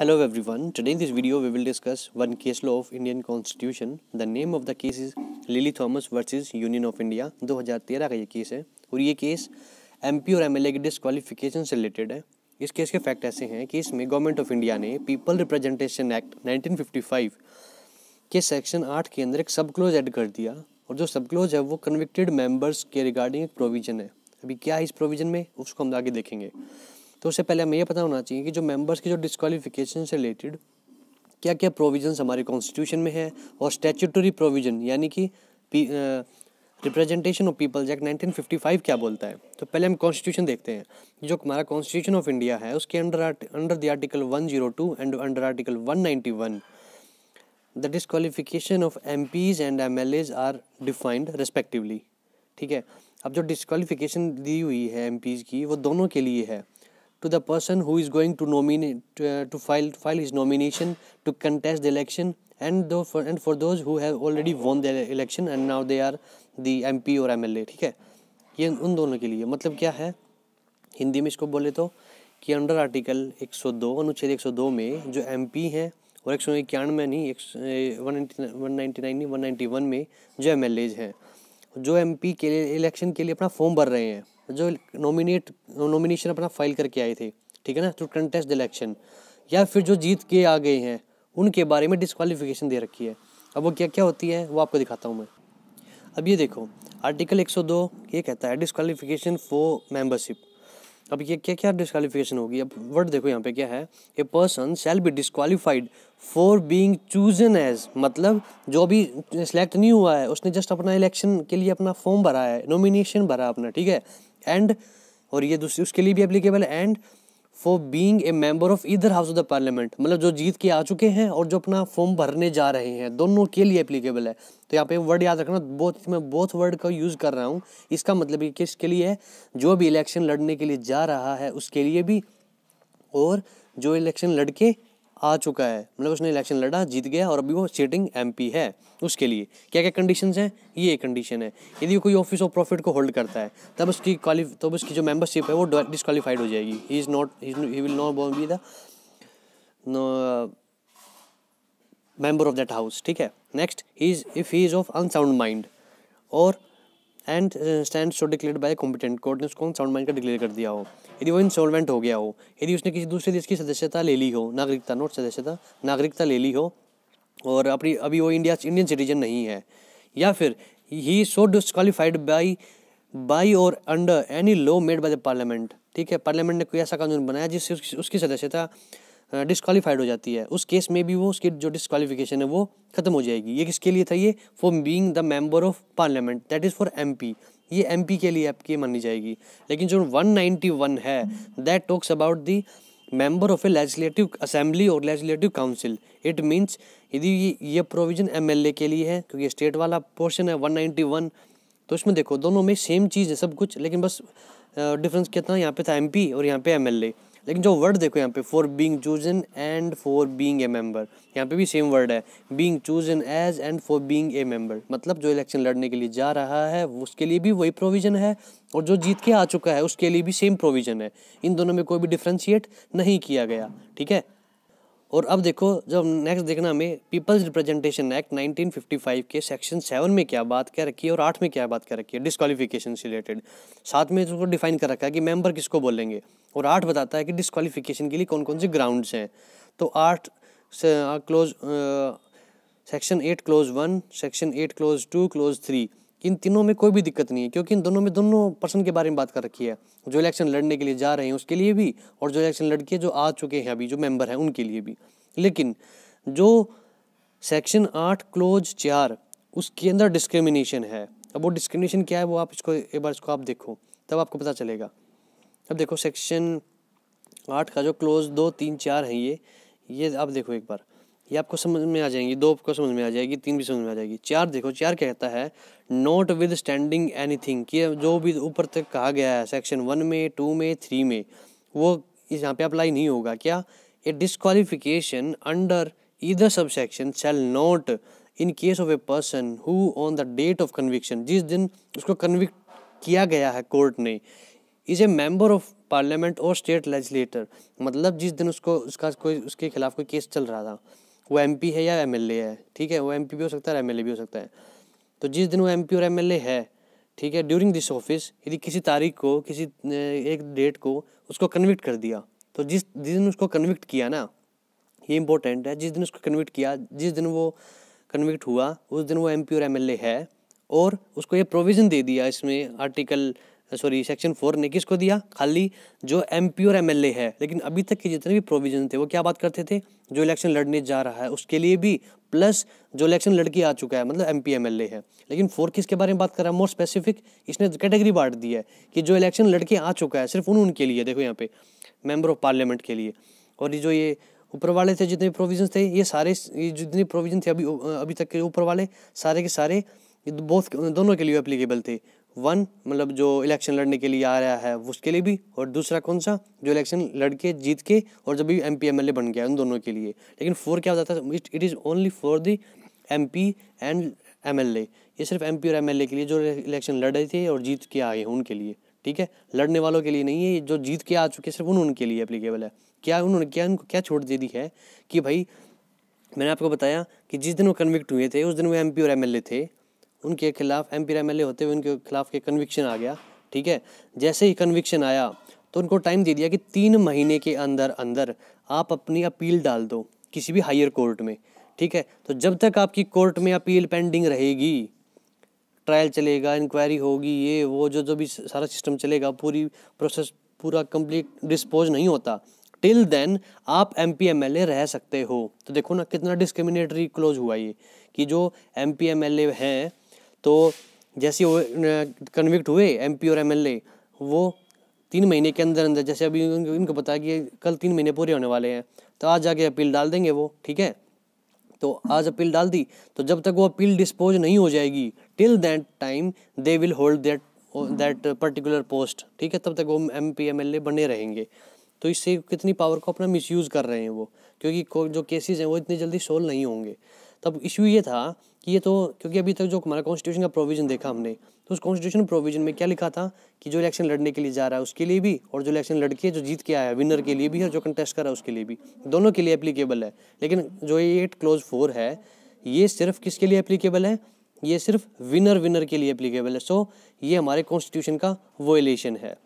Hello everyone, today in this video we will discuss one case law of Indian Constitution. The name of the case is Lily Thomas versus Union of India 2013 का ये case है और ये case M और M के disqualification से related है इस केस के फैक्ट ऐसे हैं कि इसमें गवर्नमेंट ऑफ इंडिया ने पीपल रिप्रेजेंटेशन एक्ट 1955 के सेक्शन आठ के अंदर एक सब क्लोज ऐड कर दिया और जो सब क्लोज है वो कन्विक्टेड मेंबर्स के रिगार्डिंग एक प्रोविजन है अभी क्या है इस प्रोविजन में उसको हम आगे देखेंगे तो उससे पहले हमें यह पता होना चाहिए कि जो मेंबर्स की जो डिस्कालिफिकेशन से रिलेटेड क्या क्या प्रोविजंस हमारे कॉन्स्टिट्यूशन में है और स्टैचूटरी प्रोविजन यानी कि representation of peoples act five क्या बोलता है तो पहले हम कॉन्स्टिट्यूशन देखते हैं जो हमारा कॉन्स्टिट्यूशन ऑफ इंडिया है उसके under under the article one zero two and under article one one the disqualification of M Ps and M L As are defined respectively ठीक है अब जो डिस्कालिफिकेशन दी हुई है एम पीज की वो दोनों के लिए है to the person who is going to nominate uh, to file file his nomination to contest the election and though for and for those who have already won the election and now they are the MP or MLA ठीक है ये उन दोनों के लिए मतलब क्या है हिंदी में इसको बोले तो कि अंडर आर्टिकल 102 अनुच्छेद 102 में जो MP हैं और एक सौ इक्यानवे नहीं एक वन वन नाइन्टी नाइन नहीं वन नाइन्टी वन में जो एम हैं जो एम के लिए इलेक्शन के लिए अपना फॉर्म भर रहे हैं जो नॉमिनेट नॉमिनेशन अपना फाइल करके आए थे ठीक है ना टू कंटेस्ट इलेक्शन या फिर जो जीत के आ गए हैं उनके बारे में डिस्कालिफिकेशन दे रखी है अब वो क्या क्या होती है वो आपको दिखाता हूँ मैं अब ये देखो आर्टिकल 102 ये कहता है डिसक्वालिफिकेशन फॉर मेंबरशिप अब ये क्या क्या डिस्कालीफिकेशन होगी अब वर्ड देखो यहाँ पे क्या है a person shall be disqualified for being chosen as मतलब जो भी सिलेक्ट नहीं हुआ है उसने जस्ट अपना इलेक्शन के लिए अपना फॉर्म भरा है नॉमिनेशन भरा अपना ठीक है एंड और ये दूसरी उसके लिए भी एप्लीकेबल है and for being a member of either house of the parliament मतलब जो जीत के आ चुके हैं और जो अपना फॉर्म भरने जा रहे हैं दोनों के लिए अप्लीकेबल है तो यहाँ पे वर्ड याद रखना बहुत मैं बहुत वर्ड का यूज़ कर रहा हूँ इसका मतलब ये किसके लिए है जो भी इलेक्शन लड़ने के लिए जा रहा है उसके लिए भी और जो इलेक्शन लड़के आ चुका है मतलब उसने इलेक्शन लड़ा जीत गया और अभी वो सिटिंग एम है उसके लिए क्या क्या कंडीशन हैं ये कंडीशन है यदि कोई ऑफिस ऑफ प्रॉफिट को होल्ड करता है तब उसकी क्वालिफ तब उसकी जो मेंबरशिप है वो डिसक्वालीफाइड हो जाएगी he is not he will not be the member of that house ठीक है next he is if he is of unsound mind और and stand so declare by competent court ने उसको साउंड माइंड का declare कर दिया हो यदि वो इंसॉल्वेंट हो गया हो यदि उसने किसी दूसरे देश की सदस्यता ले ली हो नागरिकता नोट सदस्यता नागरिकता ले ली हो और अपनी अभी वो इंडिया इंडियन सिटीजन नहीं है या फिर he so disqualified by by और under any law made by the parliament ठीक है पार्लियामेंट ने कोई ऐसा कानून बनाया जिससे उसकी, उसकी सदस्यता डिस्कवालीफाइड हो जाती है उस केस में भी वो उसकी जो डिसक्वालिफिकेशन है वो खत्म हो जाएगी ये किसके लिए था ये for being the member of parliament that is for M ये एम के लिए आपकी मानी जाएगी लेकिन जो 191 है that talks about the member of a legislative assembly और लेजिस्लेटिव काउंसिल इट मीन्स यदि ये ये प्रोविजन एम के लिए है क्योंकि स्टेट वाला पोर्शन है 191 तो इसमें देखो दोनों में सेम चीज़ है सब कुछ लेकिन बस डिफरेंस कितना यहाँ पे था एम और यहाँ पे एम लेकिन जो वर्ड देखो यहाँ पे for being chosen and for being a member यहाँ पे भी सेम वर्ड है being chosen as and for being a member मतलब जो इलेक्शन लड़ने के लिए जा रहा है उसके लिए भी वही प्रोविज़न है और जो जीत के आ चुका है उसके लिए भी सेम प्रोविज़न है इन दोनों में कोई भी डिफ्रेंशिएट नहीं किया गया ठीक है और अब देखो जब नेक्स्ट देखना हमें पीपल्स रिप्रेजेंटेशन एक्ट 1955 के सेक्शन सेवन में क्या बात कह रखी है और आठ में क्या बात कर रखी है डिस्कालीफिकेशन से रिलेटेड साथ में उसको डिफाइन कर रखा है कि मेंबर किसको बोलेंगे और आठ बताता है कि डिस्कालीफिकेशन के लिए कौन कौन से ग्राउंड्स हैं तो आठ से clause section eight clause one section eight clause two clause three इन तीनों में कोई भी दिक्कत नहीं है क्योंकि इन दोनों में दोनों पर्सन के बारे में बात कर रखी है जो इलेक्शन लड़ने के लिए जा रहे हैं उसके लिए भी और जो इलेक्शन लड़के जो आ चुके हैं अभी जो मेंबर हैं उनके लिए भी लेकिन जो सेक्शन आठ क्लोज चार उसके अंदर डिस्क्रिमिनेशन है अब वो डिस्क्रिमिनेशन क्या है वो आप इसको एक बार इसको आप देखो तब आपको पता चलेगा अब देखो सेक्शन आठ का जो क्लोज दो तीन चार है ये ये आप देखो एक बार ये आपको समझ में आ जाएंगी दो आपको समझ में आ जाएगी तीन भी समझ में आ जाएगी चार देखो चार क्या कहता है notwithstanding anything कि जो भी ऊपर तक कहा गया है सेक्शन वन में टू में थ्री में वो इस यहाँ पे अप्लाई नहीं होगा क्या ए disqualification under either sub section shall not in case of a person who on the date of conviction जिस दिन उसको कन्विक्ट किया गया है कोर्ट ने is a member of parliament और स्टेट लेजिस्लेटर मतलब जिस दिन उसको उसका कोई उसके खिलाफ कोई केस चल रहा था वो एम है या एम है ठीक है वो एम भी हो सकता है एम भी हो सकता है तो जिस दिन वो एम और एम है ठीक है ड्यूरिंग दिस ऑफिस यदि किसी तारीख को किसी एक डेट को उसको कन्विक्ट कर दिया तो जिस जिस दिन उसको कन्विक्ट किया ना ये इंपॉर्टेंट है जिस दिन उसको कन्विक्ट किया जिस दिन वो कन्विक्ट हुआ उस दिन वो एम और एम है और उसको ये प्रोविज़न दे दिया इसमें आर्टिकल सॉरी सेक्शन फोर ने किसको दिया खाली जो एम पी और एम एल ए है लेकिन अभी तक के जितने भी प्रोविजन थे वो क्या बात करते थे जो इलेक्शन लड़ने जा रहा है उसके लिए भी प्लस जो इलेक्शन लड़के आ चुका है मतलब M P M L A है लेकिन फोर किसके बारे में बात कर रहा है मोर स्पेसिफिक इसने कैटेगरी बांट दी है कि जो इलेक्शन लड़के आ चुका है सिर्फ उन उनके लिए देखो यहाँ पे मेम्बर ऑफ पार्लियामेंट के लिए और ये जो ये ऊपर वाले थे जितने प्रोविजन थे ये सारे ये जितने प्रोविजन थे अभी अभी तक के ऊपर वाले सारे के सारे बहुत दोनों के लिए अप्लीकेबल थे वन मतलब जो इलेक्शन लड़ने के लिए आ रहा है उसके लिए भी और दूसरा कौन सा जो इलेक्शन लड़ के जीत के और जब भी M P M L A बन गया उन दोनों के लिए लेकिन फोर क्या हो जाता है it is only for the M P and M L A ये सिर्फ एम पी और एम एल ए के लिए जो इलेक्शन लड़ रहे थे और जीत के आए हैं उनके लिए ठीक है लड़ने वालों के लिए नहीं है जो जीत के आ चुके सिर्फ उन उनके लिए अप्लीकेबल है क्या उन्होंने क्या उनको क्या छूट दे दी है कि भाई मैंने आपको बताया कि जिस दिन वो कन्विक्ट हुए थे उस दिन वो एम पी और एम एल ए थे उनके खिलाफ M P M L A होते हुए उनके खिलाफ के कन्विक्शन आ गया ठीक है जैसे ही कन्विक्शन आया तो उनको टाइम दे दिया कि तीन महीने के अंदर अंदर आप अपनी अपील डाल दो किसी भी हायर कोर्ट में ठीक है तो जब तक आपकी कोर्ट में अपील पेंडिंग रहेगी ट्रायल चलेगा इंक्वायरी होगी ये वो जो जो भी सारा सिस्टम चलेगा पूरी प्रोसेस पूरा कंप्लीट डिस्पोज नहीं होता टिल देन आप M P M L A रह सकते हो तो देखो ना कितना डिस्क्रिमिनेटरी क्लोज हुआ ये कि जो M P M L A हैं तो जैसे वो कन्विक्ट हुए एम और एम वो तीन महीने के अंदर अंदर जैसे अभी उनको, बताया कि कल तीन महीने पूरे होने वाले हैं तो आज जाके अपील डाल देंगे वो ठीक है तो आज अपील डाल दी तो जब तक वो अपील डिस्पोज नहीं हो जाएगी till that time they will hold that that particular post ठीक है तब तक वो M P M L A बने रहेंगे तो इससे कितनी पावर को अपना मिसयूज़ कर रहे हैं वो क्योंकि जो केसेस हैं वो इतनी जल्दी सोल्व नहीं होंगे तब इशू ये था कि ये तो क्योंकि अभी तक जो हमारा कॉन्स्टिट्यूशन का प्रोविजन देखा हमने तो उस कॉन्स्टिट्यूशन प्रोविजन में क्या लिखा था कि जो इलेक्शन लड़ने के लिए जा रहा है उसके लिए भी और जो इलेक्शन लड़के जो जीत के आया विनर के लिए भी और जो कंटेस्ट कर रहा है उसके लिए भी दोनों के लिए एप्लीकेबल है लेकिन जो ये एट क्लोज फोर है ये सिर्फ किसके लिए एप्लीकेबल है ये सिर्फ विनर विनर के लिए एप्लीकेबल है सो so, ये हमारे कॉन्स्टिट्यूशन का वोलेशन है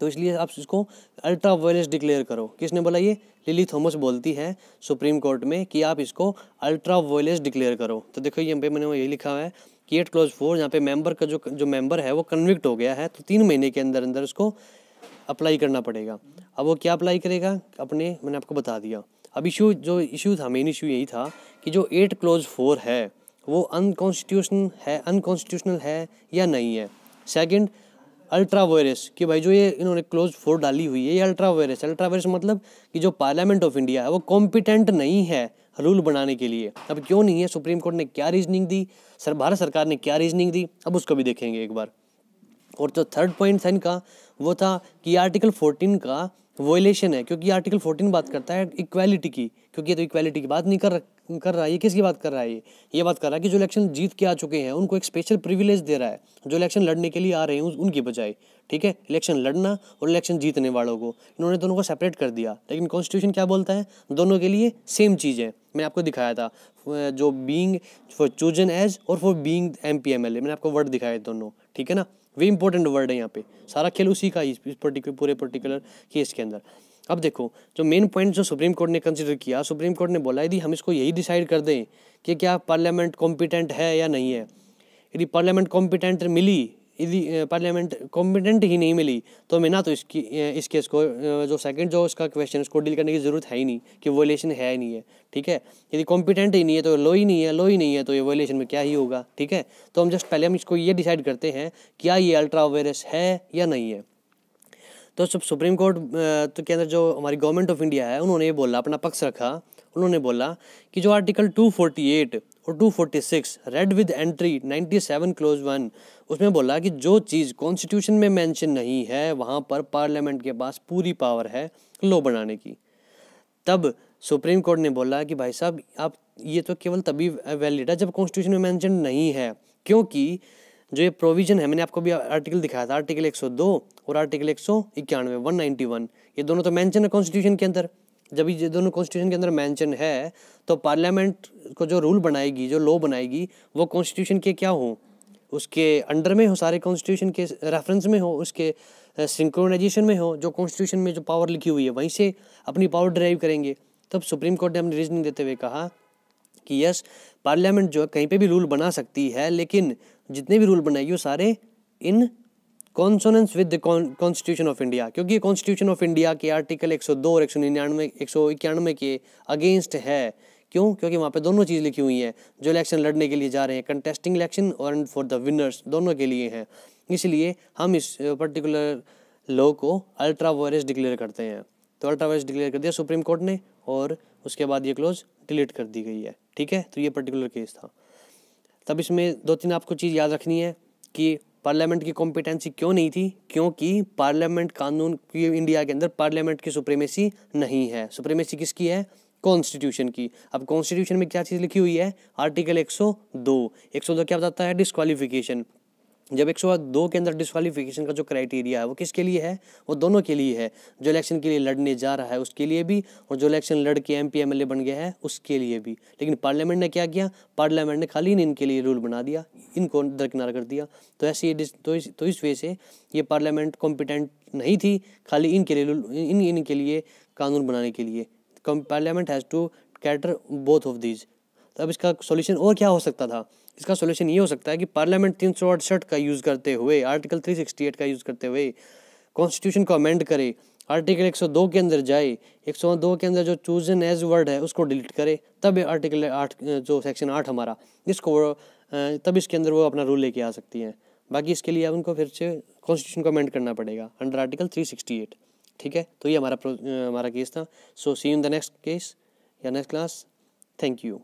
तो इसलिए आप इसको अल्ट्रा वायलेंस डिक्लेयर करो किसने बोला ये लिली थॉमस बोलती है सुप्रीम कोर्ट में कि आप इसको अल्ट्रा वायलेंस डिक्लेयर करो तो देखो यहाँ पे मैंने यही लिखा हुआ है कि एट क्लोज फोर यहाँ पे मेंबर का जो जो मेंबर है वो कन्विक्ट हो गया है तो तीन महीने के अंदर अंदर उसको अप्लाई करना पड़ेगा अब वो क्या अप्लाई करेगा अपने मैंने आपको बता दिया अब इशू जो इशू था मेन इशू यही था कि जो एट क्लोज फोर है वो अनकॉन्स्टिट्यूशन है अनकॉन्स्टिट्यूशनल है या नहीं है सेकेंड अल्ट्रा वायरस कि भाई जो ये इन्होंने क्लोज फोर डाली हुई है ये अल्ट्रा वायरस अल्ट्रा वायरस मतलब कि जो पार्लियामेंट ऑफ इंडिया है वो कॉम्पिटेंट नहीं है रूल बनाने के लिए अब क्यों नहीं है सुप्रीम कोर्ट ने क्या रीजनिंग दी सर भारत सरकार ने क्या रीजनिंग दी अब उसको भी देखेंगे एक बार और जो थर्ड पॉइंट था इनका वो था कि आर्टिकल फोर्टीन का वोलेशन है क्योंकि आर्टिकल फोर्टीन बात करता है इक्वालिटी की क्योंकि ये तो इक्वालिटी की बात नहीं कर कर रहा है ये किसकी बात कर रहा है ये ये बात कर रहा है कि जो इलेक्शन जीत के आ चुके हैं उनको एक स्पेशल प्रिविलेज दे रहा है जो इलेक्शन लड़ने के लिए आ रहे हैं उनकी बजाय ठीक है इलेक्शन लड़ना और इलेक्शन जीतने वालों को इन्होंने दोनों को सेपरेट कर दिया लेकिन कॉन्स्टिट्यूशन क्या बोलता है दोनों के लिए सेम चीज़ है मैंने आपको दिखाया था जो बींग फॉर चूजन एज और for being M P M L A मैंने आपको वर्ड दिखाया दोनों ठीक है ना वे इंपॉर्टेंट वर्ड है यहाँ पे सारा खेल उसी का इस पर्टिकुलर पूरे पर्टिकुलर केस के अंदर अब देखो जो मेन पॉइंट जो सुप्रीम कोर्ट ने कंसिडर किया सुप्रीम कोर्ट ने बोला यदि हम इसको यही डिसाइड कर दें कि क्या पार्लियामेंट कॉम्पिटेंट है या नहीं है यदि पार्लियामेंट कॉम्पिटेंट मिली यदि पार्लियामेंट कॉम्पिटेंट ही नहीं मिली तो हमें ना तो इसकी इस केस को जो सेकंड जो उसका क्वेश्चन उसको डील करने की ज़रूरत है ही नहीं कि वोलेशन है ही नहीं है ठीक है यदि कॉम्पिटेंट ही नहीं है तो लो ही नहीं है लो ही नहीं है तो ये वोलेशन में क्या ही होगा ठीक है तो हम जस्ट पहले हम इसको ये डिसाइड करते हैं क्या ये अल्ट्रा वायरस है या नहीं है तो सब सुप्रीम कोर्ट तो के अंदर जो हमारी गवर्नमेंट ऑफ इंडिया है उन्होंने ये बोला अपना पक्ष रखा उन्होंने बोला कि जो आर्टिकल 248 और 246 read with entry 97 clause one उसमें बोला कि जो चीज़ कॉन्स्टिट्यूशन में मेंशन नहीं है वहाँ पर पार्लियामेंट के पास पूरी पावर है लॉ बनाने की तब सुप्रीम कोर्ट ने बोला कि भाई साहब आप ये तो केवल तभी वैलिड है जब कॉन्स्टिट्यूशन में मेंशन नहीं है क्योंकि जो ये प्रोविजन है मैंने आपको भी आर्टिकल दिखाया था आर्टिकल 102 और आर्टिकल एक सौ इक्यानवे वन ये दोनों तो मैंशन है कॉन्स्टिट्यूशन के अंदर जब ये दोनों कॉन्स्टिट्यूशन के अंदर मैंशन है तो पार्लियामेंट को जो रूल बनाएगी जो लॉ बनाएगी वो कॉन्स्टिट्यूशन के क्या हो उसके अंडर में हो सारे कॉन्स्टिट्यूशन के रेफरेंस में हो उसके सिंक्रोनाइजेशन में हो जो कॉन्स्टिट्यूशन में जो पावर लिखी हुई है वहीं से अपनी पावर ड्राइव करेंगे तब सुप्रीम कोर्ट ने हमने रीजनिंग देते हुए कहा कि यस पार्लियामेंट जो है कहीं पे भी रूल बना सकती है लेकिन जितने भी रूल बनाए ये सारे in consonance with the constitution of India क्योंकि कॉन्स्टिट्यूशन ऑफ इंडिया के आर्टिकल 102 और एक सौ निन्यानवे एक सौ इक्यानवे के अगेंस्ट है क्यों क्योंकि वहाँ पे दोनों चीज़ लिखी हुई है जो इलेक्शन लड़ने के लिए जा रहे हैं कंटेस्टिंग इलेक्शन और फॉर द विनर्स दोनों के लिए हैं इसलिए हम इस पर्टिकुलर लॉ को अल्ट्रा वायरस डिक्लेयर करते हैं तो अल्ट्रा वायरस डिक्लेयर कर दिया सुप्रीम कोर्ट ने और उसके बाद ये क्लोज डिलीट कर दी गई है ठीक है तो ये पर्टिकुलर केस था तब इसमें दो तीन आपको चीज़ याद रखनी है कि पार्लियामेंट की कॉम्पिटेंसी क्यों नहीं थी क्योंकि पार्लियामेंट कानून की इंडिया के अंदर पार्लियामेंट की सुप्रीमेसी नहीं है सुप्रीमेसी किसकी है कॉन्स्टिट्यूशन की अब कॉन्स्टिट्यूशन में क्या चीज़ लिखी हुई है आर्टिकल 102 102 क्या बताता है डिस्कालिफिकेशन जब एक दो के अंदर डिस्कालीफिकेशन का जो क्राइटेरिया है वो किसके लिए है वो दोनों के लिए है जो इलेक्शन के लिए लड़ने जा रहा है उसके लिए भी और जो इलेक्शन लड़ के M P M L A बन गया है उसके लिए भी लेकिन पार्लियामेंट ने क्या किया पार्लियामेंट ने खाली इन इनके लिए रूल बना दिया इनको दरकिनार कर दिया तो ऐसे ये तो इस तो इस से ये पार्लियामेंट कॉम्पिटेंट नहीं थी खाली इनके लिए रूल इन इनके लिए कानून बनाने के लिए parliament has to cater both of these तो अब इसका सोल्यूशन और क्या हो सकता था इसका सोल्यूशन ये हो सकता है कि पार्लियामेंट तीन सौ अड़सठ का यूज़ करते हुए आर्टिकल थ्री सिक्सटी एट का यूज़ करते हुए कॉन्स्टिट्यूशन को अमेंड करे आर्टिकल एक सौ दो के अंदर जाए एक सौ दो के अंदर जो चूजन एज वर्ड है उसको डिलीट करे तब आर्टिकल आठ जो सेक्शन आठ हमारा इसको तब इसके अंदर वो अपना रूल लेके आ सकती हैं बाकी इसके लिए अब उनको फिर से कॉन्स्टिट्यूशन को अमेंड करना पड़ेगा under article three sixty eight ठीक है तो ये हमारा हमारा केस था so see in the next case या नेक्स्ट क्लास थैंक यू